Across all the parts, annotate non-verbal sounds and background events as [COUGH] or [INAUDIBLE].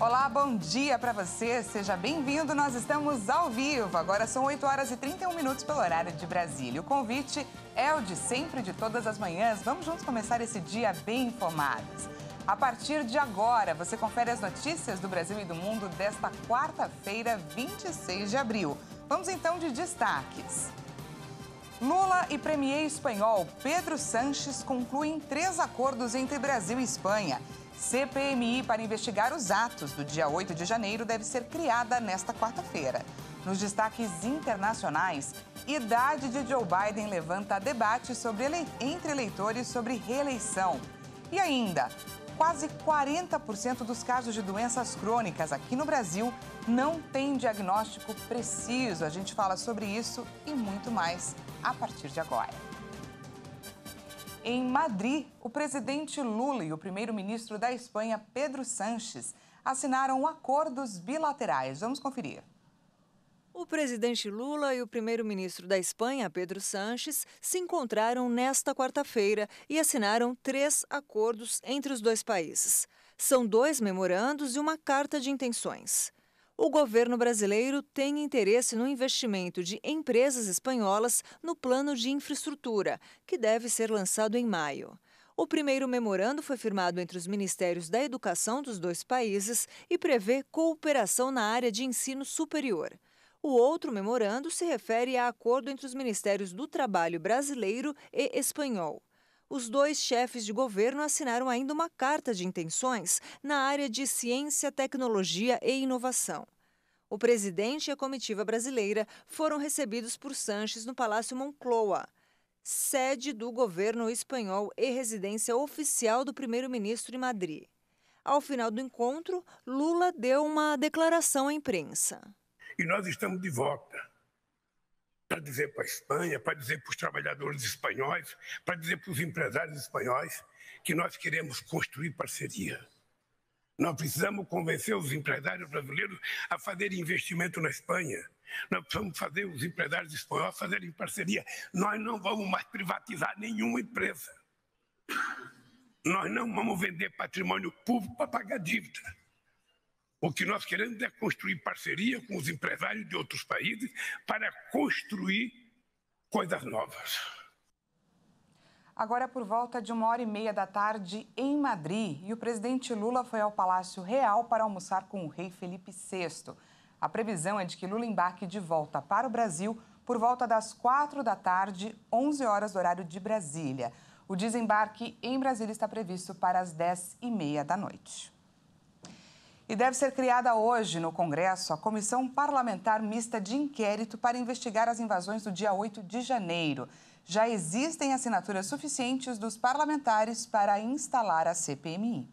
Olá, bom dia para você. Seja bem-vindo. Nós estamos ao vivo. Agora são 8 horas e 31 minutos pelo horário de Brasília. O convite é o de sempre, de todas as manhãs. Vamos juntos começar esse dia bem informados. A partir de agora, você confere as notícias do Brasil e do mundo desta quarta-feira, 26 de abril. Vamos então de destaques. Lula e premier espanhol Pedro Sanches concluem três acordos entre Brasil e Espanha. CPMI para investigar os atos do dia 8 de janeiro deve ser criada nesta quarta-feira. Nos destaques internacionais, idade de Joe Biden levanta debate sobre ele... entre eleitores sobre reeleição. E ainda, quase 40% dos casos de doenças crônicas aqui no Brasil não tem diagnóstico preciso. A gente fala sobre isso e muito mais a partir de agora. Em Madrid, o presidente Lula e o primeiro-ministro da Espanha, Pedro Sanches, assinaram acordos bilaterais. Vamos conferir. O presidente Lula e o primeiro-ministro da Espanha, Pedro Sanches, se encontraram nesta quarta-feira e assinaram três acordos entre os dois países. São dois memorandos e uma carta de intenções o governo brasileiro tem interesse no investimento de empresas espanholas no plano de infraestrutura, que deve ser lançado em maio. O primeiro memorando foi firmado entre os ministérios da educação dos dois países e prevê cooperação na área de ensino superior. O outro memorando se refere a acordo entre os ministérios do Trabalho brasileiro e espanhol os dois chefes de governo assinaram ainda uma carta de intenções na área de ciência, tecnologia e inovação. O presidente e a comitiva brasileira foram recebidos por Sanches no Palácio Moncloa, sede do governo espanhol e residência oficial do primeiro-ministro em Madrid. Ao final do encontro, Lula deu uma declaração à imprensa. E nós estamos de volta para dizer para a Espanha, para dizer para os trabalhadores espanhóis, para dizer para os empresários espanhóis que nós queremos construir parceria. Nós precisamos convencer os empresários brasileiros a fazer investimento na Espanha. Nós precisamos fazer os empresários espanhóis fazerem parceria. Nós não vamos mais privatizar nenhuma empresa. Nós não vamos vender patrimônio público para pagar dívida. O que nós queremos é construir parceria com os empresários de outros países para construir coisas novas. Agora, por volta de uma hora e meia da tarde, em Madrid, e o presidente Lula foi ao Palácio Real para almoçar com o rei Felipe VI. A previsão é de que Lula embarque de volta para o Brasil por volta das quatro da tarde, 11 horas, horário de Brasília. O desembarque em Brasília está previsto para as dez e meia da noite. E deve ser criada hoje no Congresso a Comissão Parlamentar Mista de Inquérito para investigar as invasões do dia 8 de janeiro. Já existem assinaturas suficientes dos parlamentares para instalar a CPMI.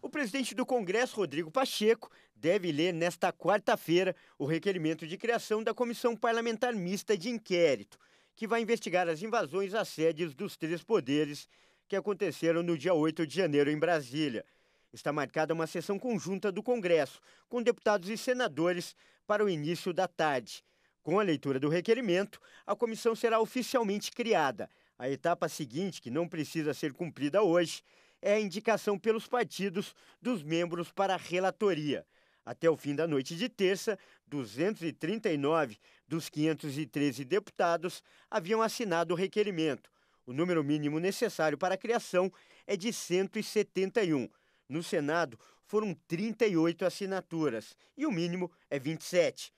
O presidente do Congresso, Rodrigo Pacheco, deve ler nesta quarta-feira o requerimento de criação da Comissão Parlamentar Mista de Inquérito, que vai investigar as invasões às sedes dos três poderes que aconteceram no dia 8 de janeiro em Brasília está marcada uma sessão conjunta do Congresso, com deputados e senadores, para o início da tarde. Com a leitura do requerimento, a comissão será oficialmente criada. A etapa seguinte, que não precisa ser cumprida hoje, é a indicação pelos partidos dos membros para a relatoria. Até o fim da noite de terça, 239 dos 513 deputados haviam assinado o requerimento. O número mínimo necessário para a criação é de 171. No Senado, foram 38 assinaturas e o mínimo é 27.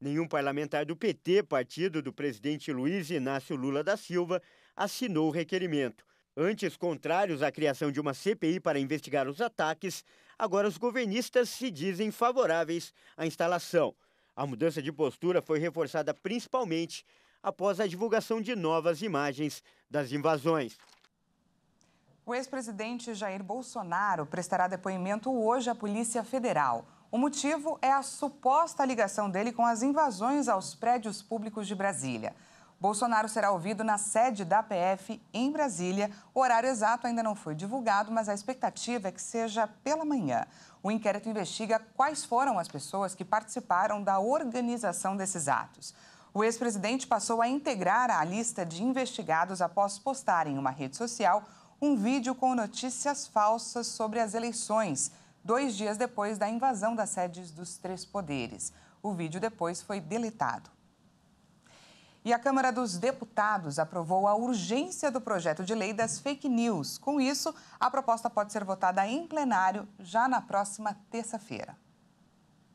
Nenhum parlamentar do PT, partido do presidente Luiz Inácio Lula da Silva, assinou o requerimento. Antes contrários à criação de uma CPI para investigar os ataques, agora os governistas se dizem favoráveis à instalação. A mudança de postura foi reforçada principalmente após a divulgação de novas imagens das invasões. O ex-presidente Jair Bolsonaro prestará depoimento hoje à Polícia Federal. O motivo é a suposta ligação dele com as invasões aos prédios públicos de Brasília. Bolsonaro será ouvido na sede da PF em Brasília. O horário exato ainda não foi divulgado, mas a expectativa é que seja pela manhã. O inquérito investiga quais foram as pessoas que participaram da organização desses atos. O ex-presidente passou a integrar a lista de investigados após postar em uma rede social um vídeo com notícias falsas sobre as eleições, dois dias depois da invasão das sedes dos três poderes. O vídeo depois foi deletado. E a Câmara dos Deputados aprovou a urgência do projeto de lei das fake news. Com isso, a proposta pode ser votada em plenário já na próxima terça-feira.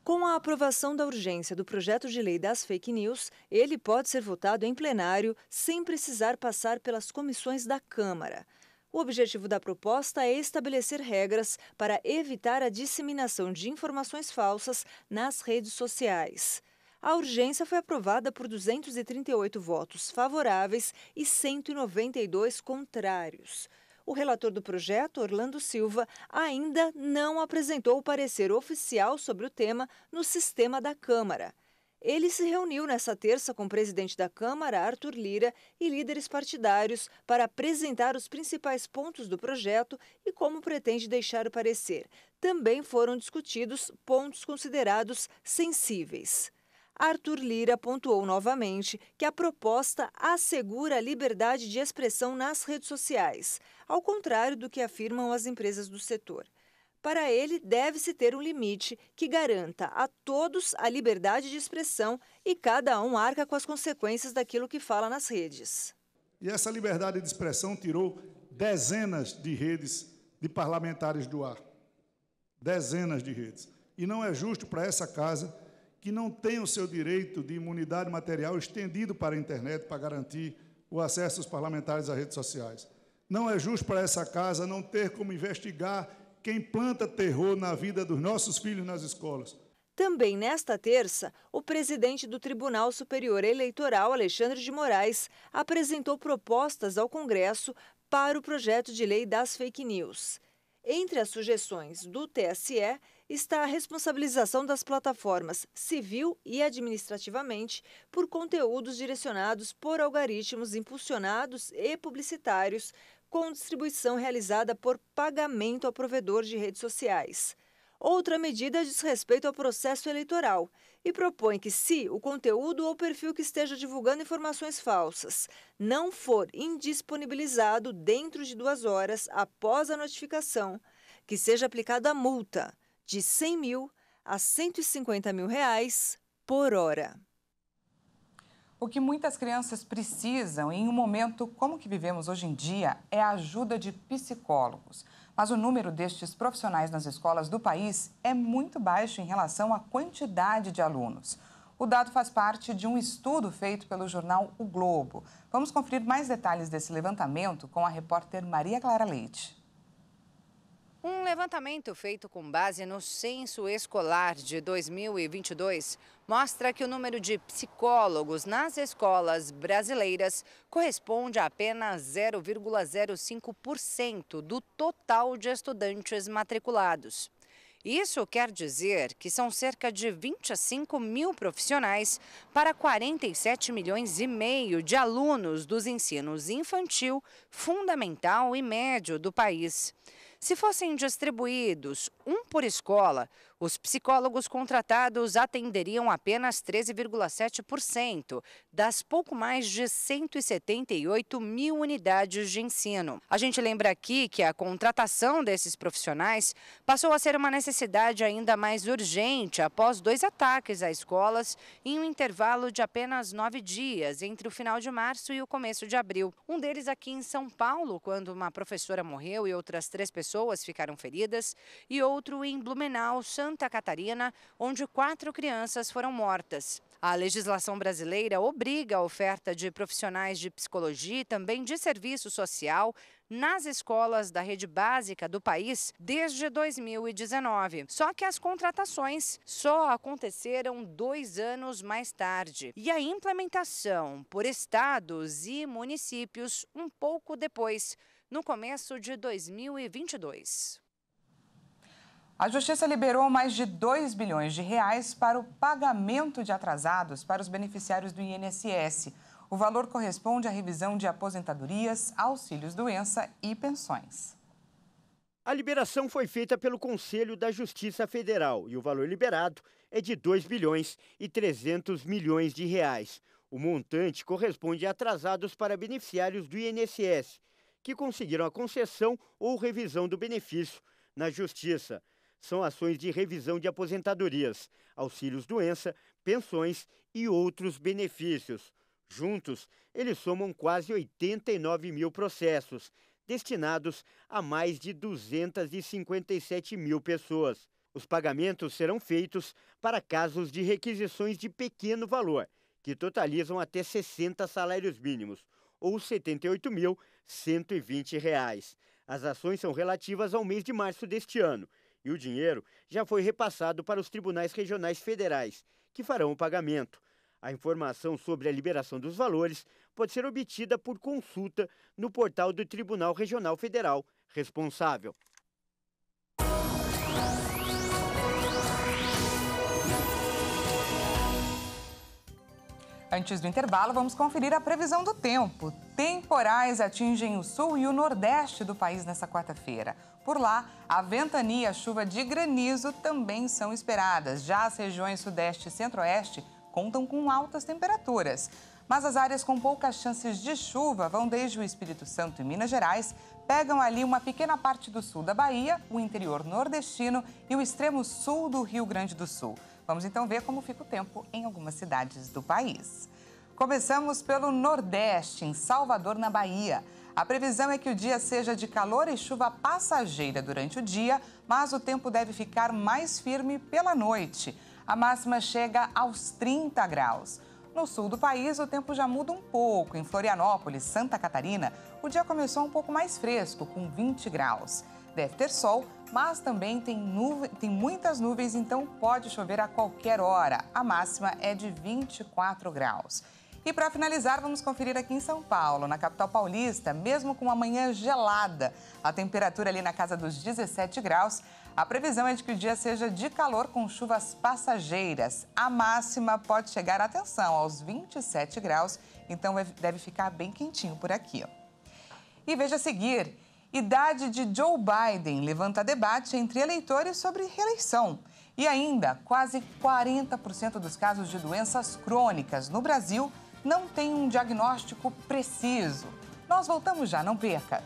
Com a aprovação da urgência do projeto de lei das fake news, ele pode ser votado em plenário sem precisar passar pelas comissões da Câmara. O objetivo da proposta é estabelecer regras para evitar a disseminação de informações falsas nas redes sociais. A urgência foi aprovada por 238 votos favoráveis e 192 contrários. O relator do projeto, Orlando Silva, ainda não apresentou o parecer oficial sobre o tema no sistema da Câmara. Ele se reuniu nesta terça com o presidente da Câmara, Arthur Lira, e líderes partidários para apresentar os principais pontos do projeto e como pretende deixar o parecer. Também foram discutidos pontos considerados sensíveis. Arthur Lira pontuou novamente que a proposta assegura a liberdade de expressão nas redes sociais, ao contrário do que afirmam as empresas do setor. Para ele, deve-se ter um limite que garanta a todos a liberdade de expressão e cada um arca com as consequências daquilo que fala nas redes. E essa liberdade de expressão tirou dezenas de redes de parlamentares do ar. Dezenas de redes. E não é justo para essa casa que não tenha o seu direito de imunidade material estendido para a internet para garantir o acesso dos parlamentares às redes sociais. Não é justo para essa casa não ter como investigar quem planta terror na vida dos nossos filhos nas escolas. Também nesta terça, o presidente do Tribunal Superior Eleitoral, Alexandre de Moraes, apresentou propostas ao Congresso para o projeto de lei das fake news. Entre as sugestões do TSE está a responsabilização das plataformas civil e administrativamente por conteúdos direcionados por algoritmos impulsionados e publicitários com distribuição realizada por pagamento ao provedor de redes sociais. Outra medida diz respeito ao processo eleitoral e propõe que, se o conteúdo ou perfil que esteja divulgando informações falsas não for indisponibilizado dentro de duas horas após a notificação, que seja aplicada a multa de 100 mil a 150 mil reais por hora. O que muitas crianças precisam em um momento como que vivemos hoje em dia é a ajuda de psicólogos. Mas o número destes profissionais nas escolas do país é muito baixo em relação à quantidade de alunos. O dado faz parte de um estudo feito pelo jornal O Globo. Vamos conferir mais detalhes desse levantamento com a repórter Maria Clara Leite. Um levantamento feito com base no Censo Escolar de 2022 mostra que o número de psicólogos nas escolas brasileiras corresponde a apenas 0,05% do total de estudantes matriculados. Isso quer dizer que são cerca de 25 mil profissionais para 47 milhões e meio de alunos dos ensinos infantil, fundamental e médio do país. Se fossem distribuídos um por escola, os psicólogos contratados atenderiam apenas 13,7% das pouco mais de 178 mil unidades de ensino. A gente lembra aqui que a contratação desses profissionais passou a ser uma necessidade ainda mais urgente após dois ataques a escolas em um intervalo de apenas nove dias, entre o final de março e o começo de abril. Um deles aqui em São Paulo, quando uma professora morreu e outras três pessoas ficaram feridas, e outro em Blumenau, Santos. Santa Catarina, onde quatro crianças foram mortas. A legislação brasileira obriga a oferta de profissionais de psicologia e também de serviço social nas escolas da rede básica do país desde 2019. Só que as contratações só aconteceram dois anos mais tarde e a implementação por estados e municípios um pouco depois, no começo de 2022. A Justiça liberou mais de 2 bilhões de reais para o pagamento de atrasados para os beneficiários do INSS. O valor corresponde à revisão de aposentadorias, auxílios doença e pensões. A liberação foi feita pelo Conselho da Justiça Federal e o valor liberado é de 2 bilhões e 300 milhões de reais. O montante corresponde a atrasados para beneficiários do INSS que conseguiram a concessão ou revisão do benefício. Na Justiça, são ações de revisão de aposentadorias, auxílios doença, pensões e outros benefícios. Juntos, eles somam quase 89 mil processos, destinados a mais de 257 mil pessoas. Os pagamentos serão feitos para casos de requisições de pequeno valor, que totalizam até 60 salários mínimos, ou R$ 78.120. As ações são relativas ao mês de março deste ano e o dinheiro já foi repassado para os tribunais regionais federais, que farão o pagamento. A informação sobre a liberação dos valores pode ser obtida por consulta no portal do Tribunal Regional Federal responsável. Antes do intervalo, vamos conferir a previsão do tempo. Temporais atingem o sul e o nordeste do país nesta quarta-feira. Por lá, a ventania e a chuva de granizo também são esperadas. Já as regiões Sudeste e Centro-Oeste contam com altas temperaturas. Mas as áreas com poucas chances de chuva vão desde o Espírito Santo e Minas Gerais, pegam ali uma pequena parte do sul da Bahia, o interior nordestino e o extremo sul do Rio Grande do Sul. Vamos então ver como fica o tempo em algumas cidades do país. Começamos pelo Nordeste, em Salvador, na Bahia. A previsão é que o dia seja de calor e chuva passageira durante o dia, mas o tempo deve ficar mais firme pela noite. A máxima chega aos 30 graus. No sul do país, o tempo já muda um pouco. Em Florianópolis, Santa Catarina, o dia começou um pouco mais fresco, com 20 graus. Deve ter sol, mas também tem, tem muitas nuvens, então pode chover a qualquer hora. A máxima é de 24 graus. E para finalizar, vamos conferir aqui em São Paulo, na capital paulista, mesmo com uma manhã gelada, a temperatura ali na casa dos 17 graus. A previsão é de que o dia seja de calor com chuvas passageiras. A máxima pode chegar, atenção, aos 27 graus, então é, deve ficar bem quentinho por aqui. Ó. E veja a seguir, idade de Joe Biden levanta debate entre eleitores sobre reeleição. E ainda, quase 40% dos casos de doenças crônicas no Brasil não tem um diagnóstico preciso. Nós voltamos já, não perca!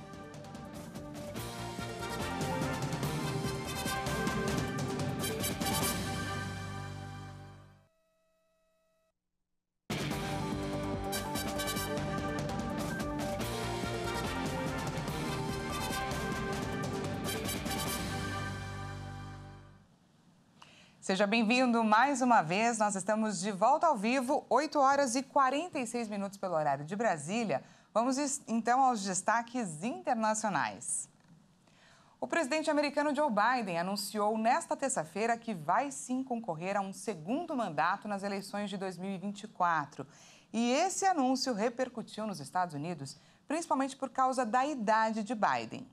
Seja bem-vindo mais uma vez. Nós estamos de volta ao vivo, 8 horas e 46 minutos pelo horário de Brasília. Vamos então aos destaques internacionais. O presidente americano Joe Biden anunciou nesta terça-feira que vai sim concorrer a um segundo mandato nas eleições de 2024. E esse anúncio repercutiu nos Estados Unidos, principalmente por causa da idade de Biden.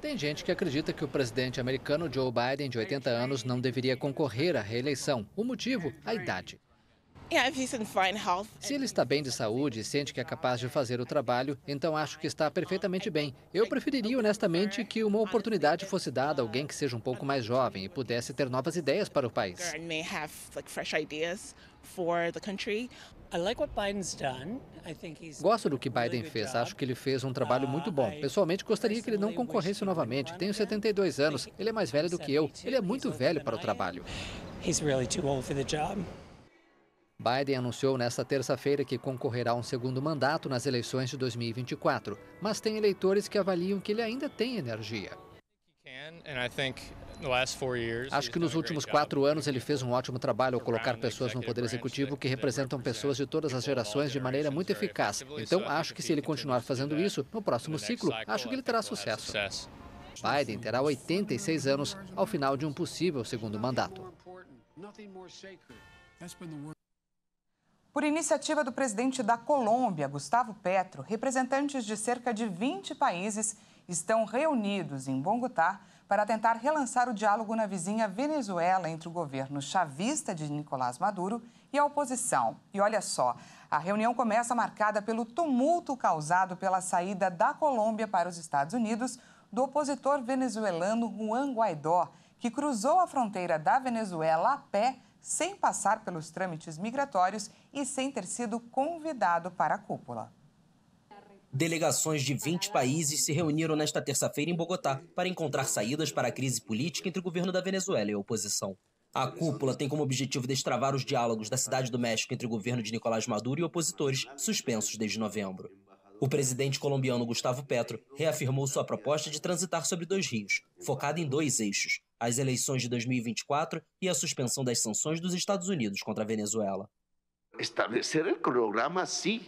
Tem gente que acredita que o presidente americano Joe Biden, de 80 anos, não deveria concorrer à reeleição. O motivo, a idade. Se ele está bem de saúde e sente que é capaz de fazer o trabalho, então acho que está perfeitamente bem. Eu preferiria, honestamente, que uma oportunidade fosse dada a alguém que seja um pouco mais jovem e pudesse ter novas ideias para o país. Gosto do que Biden fez, acho que ele fez um trabalho muito bom. Uh, Pessoalmente, gostaria que ele não concorresse novamente. Tenho 72 anos, ele é mais velho do que eu, ele é muito velho para o trabalho. Biden anunciou nesta terça-feira que concorrerá a um segundo mandato nas eleições de 2024, mas tem eleitores que avaliam que ele ainda tem energia. Acho que nos últimos quatro anos ele fez um ótimo trabalho ao colocar pessoas no Poder Executivo que representam pessoas de todas as gerações de maneira muito eficaz. Então, acho que se ele continuar fazendo isso, no próximo ciclo, acho que ele terá sucesso. Biden terá 86 anos ao final de um possível segundo mandato. Por iniciativa do presidente da Colômbia, Gustavo Petro, representantes de cerca de 20 países estão reunidos em Bogotá para tentar relançar o diálogo na vizinha Venezuela entre o governo chavista de Nicolás Maduro e a oposição. E olha só, a reunião começa marcada pelo tumulto causado pela saída da Colômbia para os Estados Unidos do opositor venezuelano Juan Guaidó, que cruzou a fronteira da Venezuela a pé, sem passar pelos trâmites migratórios e sem ter sido convidado para a cúpula. Delegações de 20 países se reuniram nesta terça-feira em Bogotá para encontrar saídas para a crise política entre o governo da Venezuela e a oposição. A cúpula tem como objetivo destravar os diálogos da Cidade do México entre o governo de Nicolás Maduro e opositores suspensos desde novembro. O presidente colombiano Gustavo Petro reafirmou sua proposta de transitar sobre dois rios, focada em dois eixos: as eleições de 2024 e a suspensão das sanções dos Estados Unidos contra a Venezuela. Estabelecer o cronograma, sim,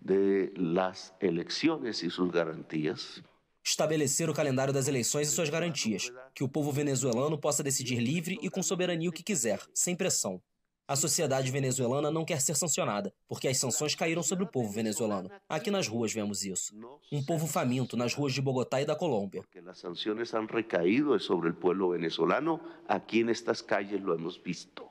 de las elecciones y sus garantías. Estabelecer o calendário das eleições e suas garantias, que o povo venezuelano possa decidir livre e com soberania o que quiser, sem pressão. A sociedade venezuelana não quer ser sancionada, porque as sanções caíram sobre o povo venezuelano. Aqui nas ruas vemos isso. Um povo faminto nas ruas de Bogotá e da Colômbia. As sanções han recaído sobre o povo venezuelano, aqui nestas calles lo hemos visto.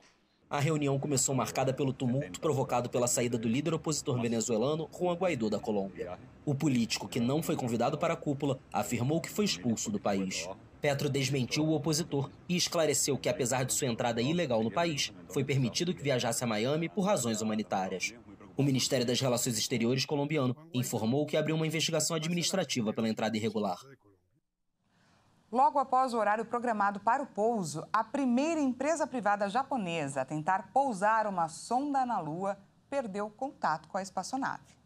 A reunião começou marcada pelo tumulto provocado pela saída do líder opositor venezuelano Juan Guaidó da Colômbia. O político, que não foi convidado para a cúpula, afirmou que foi expulso do país. Petro desmentiu o opositor e esclareceu que, apesar de sua entrada ilegal no país, foi permitido que viajasse a Miami por razões humanitárias. O Ministério das Relações Exteriores colombiano informou que abriu uma investigação administrativa pela entrada irregular. Logo após o horário programado para o pouso, a primeira empresa privada japonesa a tentar pousar uma sonda na Lua perdeu contato com a espaçonave.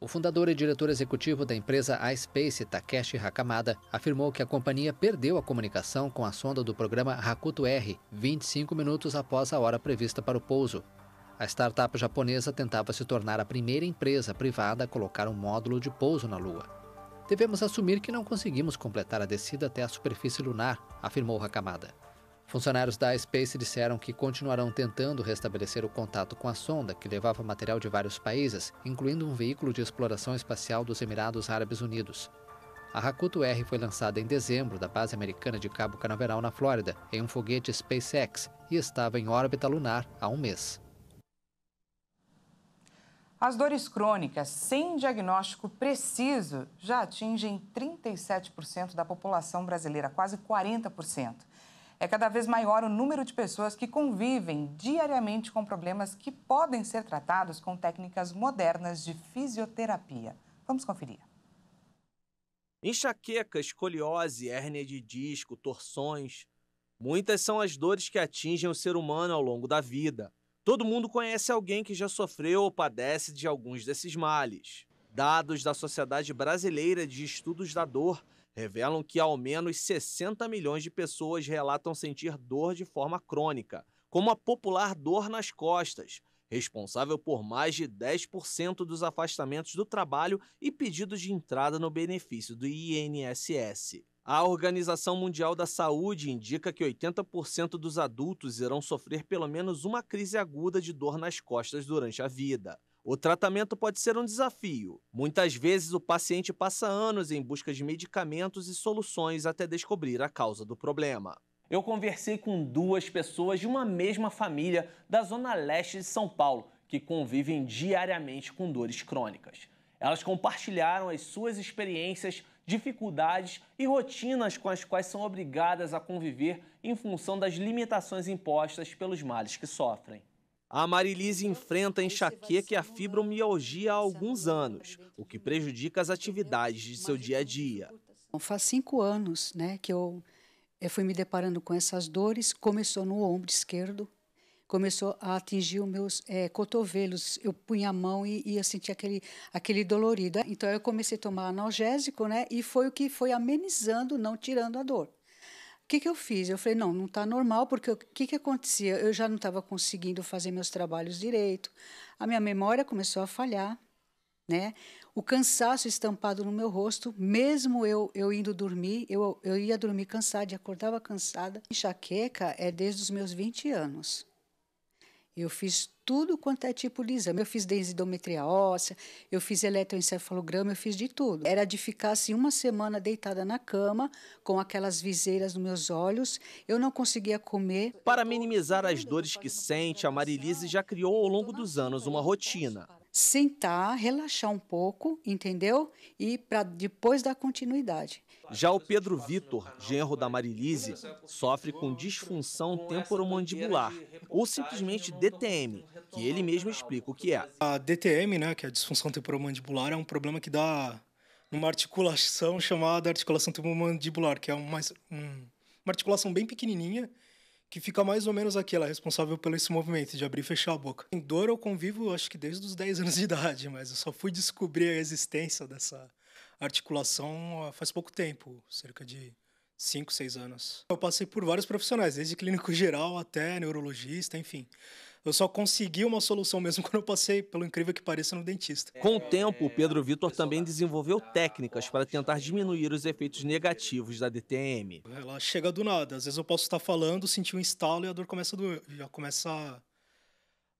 O fundador e diretor executivo da empresa iSpace, Takeshi Hakamada, afirmou que a companhia perdeu a comunicação com a sonda do programa Hakuto R 25 minutos após a hora prevista para o pouso. A startup japonesa tentava se tornar a primeira empresa privada a colocar um módulo de pouso na Lua. Devemos assumir que não conseguimos completar a descida até a superfície lunar, afirmou Hakamada. Funcionários da Space disseram que continuarão tentando restabelecer o contato com a sonda, que levava material de vários países, incluindo um veículo de exploração espacial dos Emirados Árabes Unidos. A Hakuto R foi lançada em dezembro da base americana de Cabo Canaveral, na Flórida, em um foguete SpaceX e estava em órbita lunar há um mês. As dores crônicas sem diagnóstico preciso já atingem 37% da população brasileira, quase 40%. É cada vez maior o número de pessoas que convivem diariamente com problemas que podem ser tratados com técnicas modernas de fisioterapia. Vamos conferir. Enxaqueca, escoliose, hérnia de disco, torções. Muitas são as dores que atingem o ser humano ao longo da vida. Todo mundo conhece alguém que já sofreu ou padece de alguns desses males. Dados da Sociedade Brasileira de Estudos da Dor revelam que ao menos 60 milhões de pessoas relatam sentir dor de forma crônica, como a popular dor nas costas, responsável por mais de 10% dos afastamentos do trabalho e pedidos de entrada no benefício do INSS. A Organização Mundial da Saúde indica que 80% dos adultos irão sofrer pelo menos uma crise aguda de dor nas costas durante a vida. O tratamento pode ser um desafio. Muitas vezes o paciente passa anos em busca de medicamentos e soluções até descobrir a causa do problema. Eu conversei com duas pessoas de uma mesma família da zona leste de São Paulo que convivem diariamente com dores crônicas. Elas compartilharam as suas experiências dificuldades e rotinas com as quais são obrigadas a conviver em função das limitações impostas pelos males que sofrem. A Marilise enfrenta enxaqueca e a fibromialgia há alguns anos, o que prejudica as atividades de seu dia a dia. Então, faz cinco anos né, que eu, eu fui me deparando com essas dores. Começou no ombro esquerdo, começou a atingir os meus é, cotovelos. Eu punha a mão e ia sentir aquele, aquele dolorido. Então eu comecei a tomar analgésico, né? E foi o que foi amenizando, não tirando a dor. O que, que eu fiz? Eu falei, não, não está normal, porque o que, que acontecia? Eu já não estava conseguindo fazer meus trabalhos direito, a minha memória começou a falhar, né? O cansaço estampado no meu rosto, mesmo eu, eu indo dormir, eu, eu ia dormir cansada e acordava cansada. Enxaqueca é desde os meus 20 anos. Eu fiz tudo quanto é tipo de exame. Eu fiz desde óssea, eu fiz eletroencefalograma, eu fiz de tudo. Era de ficar assim uma semana deitada na cama, com aquelas viseiras nos meus olhos. Eu não conseguia comer. Para minimizar as dores que sente, a Marilise já criou ao longo dos anos uma rotina sentar, relaxar um pouco, entendeu? E para depois dar continuidade. Já o Pedro Vitor, genro da Marilise, sofre com disfunção temporomandibular, ou simplesmente DTM, que ele mesmo explica o que é. A DTM, né, que é a disfunção temporomandibular, é um problema que dá numa articulação chamada articulação temporomandibular, que é uma, uma articulação bem pequenininha que fica mais ou menos aqui, ela é responsável pelo esse movimento de abrir e fechar a boca. Em dor eu convivo, acho que desde os 10 anos de [LAUGHS] idade, mas eu só fui descobrir a existência dessa articulação ah, faz pouco tempo, cerca de 5, 6 anos. Eu passei por vários profissionais, desde clínico geral até neurologista, enfim. Eu só consegui uma solução mesmo [LAUGHS] quando eu passei, pelo incrível que pareça, no dentista. Com o é, tempo, o Pedro é, Vitor também desenvolveu técnicas para tentar diminuir os efeitos negativos da DTM. Ela chega do nada. Às vezes eu posso estar falando, sentir um estalo e a dor começa a doer, já começa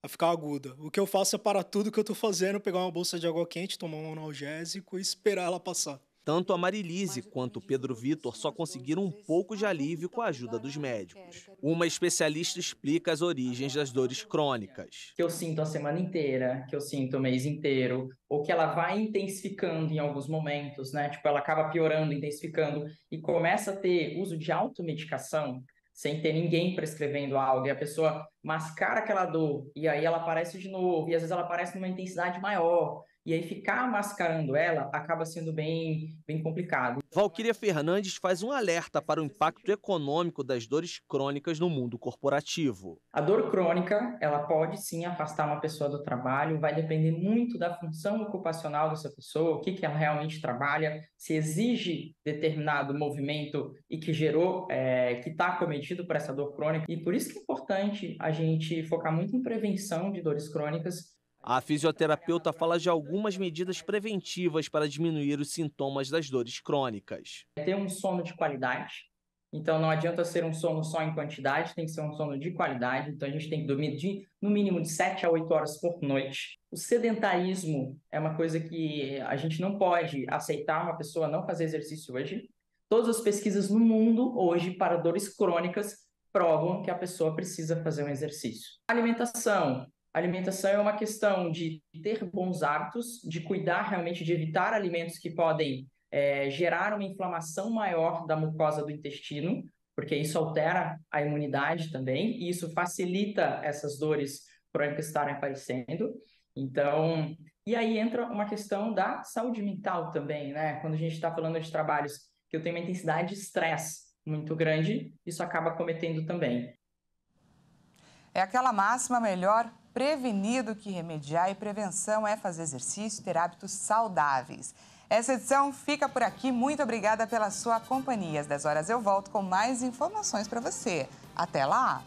a ficar aguda. O que eu faço é parar tudo que eu estou fazendo, pegar uma bolsa de água quente, tomar um analgésico e esperar ela passar. Tanto a Marilise quanto o Pedro Vitor só conseguiram um pouco de alívio com a ajuda dos médicos. Uma especialista explica as origens das dores crônicas. Que eu sinto a semana inteira, que eu sinto o mês inteiro, ou que ela vai intensificando em alguns momentos, né? Tipo, ela acaba piorando, intensificando, e começa a ter uso de automedicação, sem ter ninguém prescrevendo algo, e a pessoa mascara aquela dor, e aí ela aparece de novo, e às vezes ela aparece numa intensidade maior, e aí ficar mascarando ela acaba sendo bem, bem complicado. Valquíria Fernandes faz um alerta para o impacto econômico das dores crônicas no mundo corporativo. A dor crônica, ela pode sim afastar uma pessoa do trabalho, vai depender muito da função ocupacional dessa pessoa, o que, que ela realmente trabalha, se exige determinado movimento e que gerou, é, que está cometido por essa dor crônica. E por isso que é importante a gente focar muito em prevenção de dores crônicas a fisioterapeuta fala de algumas medidas preventivas para diminuir os sintomas das dores crônicas. É ter um sono de qualidade. Então, não adianta ser um sono só em quantidade, tem que ser um sono de qualidade. Então, a gente tem que dormir de, no mínimo de 7 a 8 horas por noite. O sedentarismo é uma coisa que a gente não pode aceitar uma pessoa não fazer exercício hoje. Todas as pesquisas no mundo hoje para dores crônicas provam que a pessoa precisa fazer um exercício. Alimentação, Alimentação é uma questão de ter bons hábitos, de cuidar realmente de evitar alimentos que podem é, gerar uma inflamação maior da mucosa do intestino, porque isso altera a imunidade também, e isso facilita essas dores crônicas estarem aparecendo. Então, e aí entra uma questão da saúde mental também, né? Quando a gente está falando de trabalhos que eu tenho uma intensidade de estresse muito grande, isso acaba cometendo também. É aquela máxima melhor prevenir do que remediar e prevenção é fazer exercício e ter hábitos saudáveis. Essa edição fica por aqui. Muito obrigada pela sua companhia. Às 10 horas eu volto com mais informações para você. Até lá!